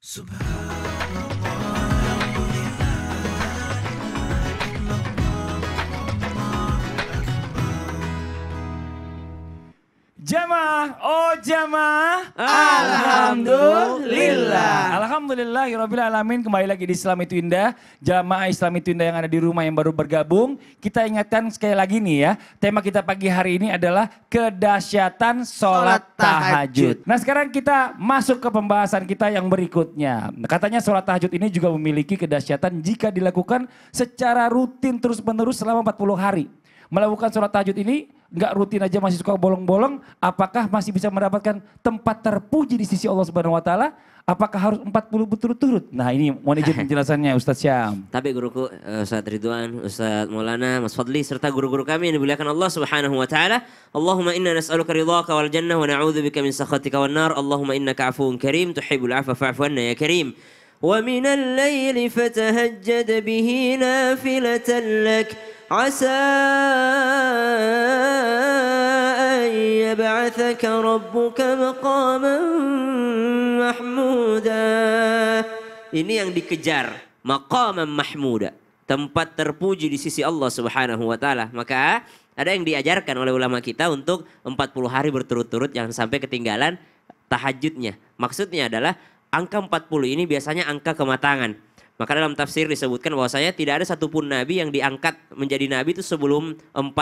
Subhanallah. Jamaah, oh jamaah. Alhamdulillah. Alhamdulillah, Rabbil Alamin. Kembali lagi di Islam Itu Indah. Jamaah Islam Itu Indah yang ada di rumah yang baru bergabung. Kita ingatkan sekali lagi nih ya. Tema kita pagi hari ini adalah kedahsyatan sholat tahajud. Nah sekarang kita masuk ke pembahasan kita yang berikutnya. Katanya sholat tahajud ini juga memiliki kedahsyatan jika dilakukan secara rutin terus menerus selama 40 hari. Melakukan sholat tahajud ini nggak rutin aja masih suka bolong-bolong, apakah masih bisa mendapatkan tempat terpuji di sisi Allah Subhanahu wa taala? Apakah harus 40 berturut-turut? Nah, ini mau izin penjelasannya Ustaz Syam. Tapi guruku eh, Ustaz Ridwan, Ustaz Maulana, Mas Fadli serta guru-guru kami yang dimuliakan Allah Subhanahu wa taala. Allahumma inna nas'aluka ridhaka wal jannah wa na'udzubika min sakhatika wan nar. Allahumma innaka 'afuwun karim tuhibbul 'afwa fa'fu anna ya karim. minal laili fatahajjad bihi nafilatan لك عسى أن يبعثك ربك مقاما محمودا ini yang dikejar maqaman mahmuda tempat terpuji di sisi Allah Subhanahu wa taala maka ada yang diajarkan oleh ulama kita untuk 40 hari berturut-turut jangan sampai ketinggalan tahajudnya maksudnya adalah angka 40 ini biasanya angka kematangan maka dalam tafsir disebutkan bahwasanya tidak ada satupun nabi yang diangkat menjadi nabi itu sebelum 40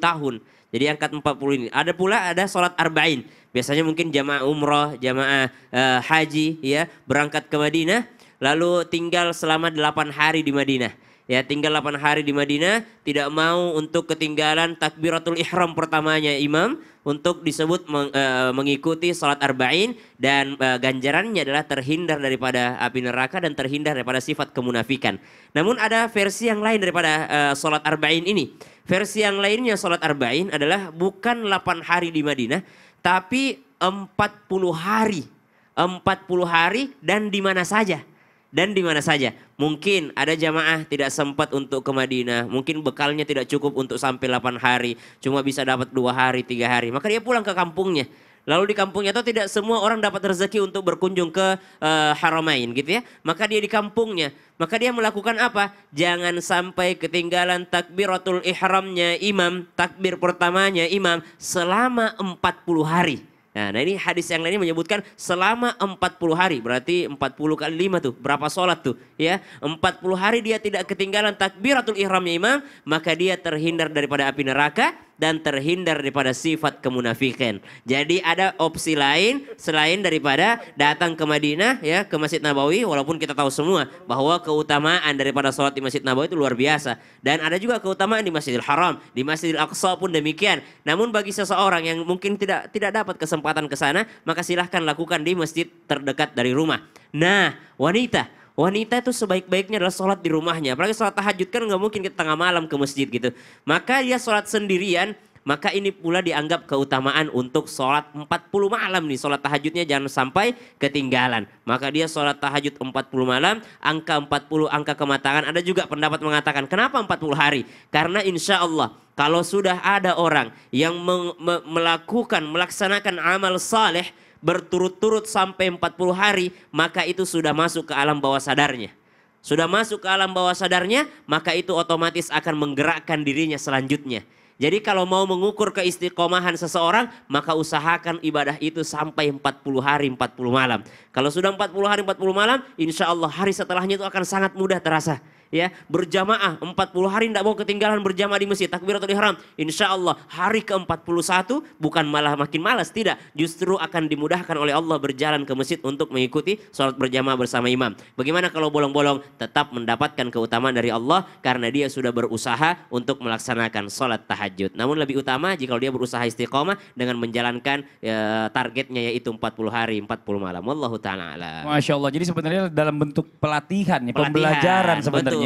tahun. Jadi angkat 40 ini. Ada pula ada sholat arba'in. Biasanya mungkin jamaah umroh, jamaah uh, haji ya berangkat ke Madinah lalu tinggal selama delapan hari di Madinah. Ya, tinggal delapan hari di Madinah, tidak mau untuk ketinggalan takbiratul ihram pertamanya imam untuk disebut meng, e, mengikuti salat arba'in dan e, ganjarannya adalah terhindar daripada api neraka dan terhindar daripada sifat kemunafikan. Namun ada versi yang lain daripada e, salat arba'in ini. Versi yang lainnya salat arba'in adalah bukan delapan hari di Madinah, tapi empat puluh hari. empat puluh hari dan di mana saja dan di mana saja. Mungkin ada jamaah tidak sempat untuk ke Madinah, mungkin bekalnya tidak cukup untuk sampai 8 hari, cuma bisa dapat dua hari, tiga hari. Maka dia pulang ke kampungnya. Lalu di kampungnya atau tidak semua orang dapat rezeki untuk berkunjung ke uh, Haramain gitu ya. Maka dia di kampungnya, maka dia melakukan apa? Jangan sampai ketinggalan takbiratul ihramnya imam, takbir pertamanya imam selama 40 hari. Ya, nah ini hadis yang lainnya menyebutkan selama 40 hari, berarti 40 kali 5 tuh, berapa sholat tuh ya. 40 hari dia tidak ketinggalan takbiratul ihramnya imam, maka dia terhindar daripada api neraka dan terhindar daripada sifat kemunafikan. Jadi ada opsi lain selain daripada datang ke Madinah ya ke Masjid Nabawi walaupun kita tahu semua bahwa keutamaan daripada sholat di Masjid Nabawi itu luar biasa dan ada juga keutamaan di Masjidil Haram, di Masjidil Aqsa pun demikian. Namun bagi seseorang yang mungkin tidak tidak dapat kesempatan ke sana, maka silahkan lakukan di masjid terdekat dari rumah. Nah, wanita wanita itu sebaik-baiknya adalah sholat di rumahnya. Apalagi sholat tahajud kan nggak mungkin ke tengah malam ke masjid gitu. Maka dia sholat sendirian, maka ini pula dianggap keutamaan untuk sholat 40 malam nih. Sholat tahajudnya jangan sampai ketinggalan. Maka dia sholat tahajud 40 malam, angka 40, angka kematangan. Ada juga pendapat mengatakan, kenapa 40 hari? Karena insya Allah kalau sudah ada orang yang me melakukan, melaksanakan amal saleh, berturut-turut sampai 40 hari, maka itu sudah masuk ke alam bawah sadarnya. Sudah masuk ke alam bawah sadarnya, maka itu otomatis akan menggerakkan dirinya selanjutnya. Jadi kalau mau mengukur keistiqomahan seseorang, maka usahakan ibadah itu sampai 40 hari 40 malam. Kalau sudah 40 hari 40 malam, insya Allah hari setelahnya itu akan sangat mudah terasa ya berjamaah 40 hari tidak mau ketinggalan berjamaah di masjid takbiratul ihram insya Allah hari ke-41 bukan malah makin malas tidak justru akan dimudahkan oleh Allah berjalan ke masjid untuk mengikuti sholat berjamaah bersama imam bagaimana kalau bolong-bolong tetap mendapatkan keutamaan dari Allah karena dia sudah berusaha untuk melaksanakan sholat tahajud namun lebih utama jika dia berusaha istiqomah dengan menjalankan ya, targetnya yaitu 40 hari 40 malam Allah ta'ala Masya Allah jadi sebenarnya dalam bentuk pelatihan, ya, pelatihan pembelajaran sebenarnya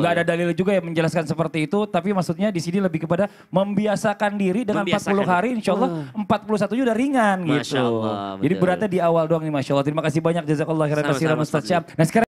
Nggak ada dalil juga yang menjelaskan seperti itu, tapi maksudnya di sini lebih kepada membiasakan diri dengan membiasakan. 40 hari insya Allah uh. 41 nya udah ringan Masya gitu. Allah, Jadi beratnya di awal doang nih Masya Allah. Terima kasih banyak jazakallah khairan Nah sekarang